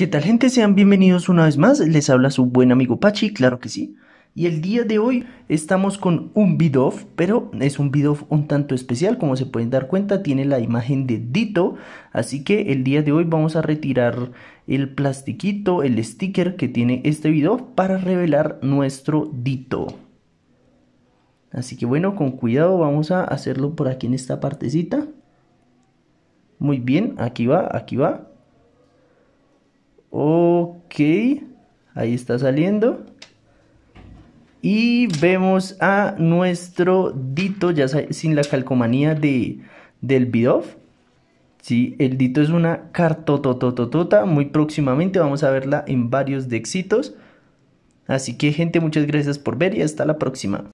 ¿Qué tal gente? Sean bienvenidos una vez más, les habla su buen amigo Pachi, claro que sí. Y el día de hoy estamos con un bidoff, pero es un bidoff un tanto especial, como se pueden dar cuenta, tiene la imagen de Dito, así que el día de hoy vamos a retirar el plastiquito, el sticker que tiene este bidoff para revelar nuestro Dito. Así que bueno, con cuidado vamos a hacerlo por aquí en esta partecita. Muy bien, aquí va, aquí va. Ok, ahí está saliendo. Y vemos a nuestro Dito, ya sin la calcomanía de, del Bidoff. Sí, el Dito es una cartotototota. Muy próximamente vamos a verla en varios de éxitos. Así que gente, muchas gracias por ver y hasta la próxima.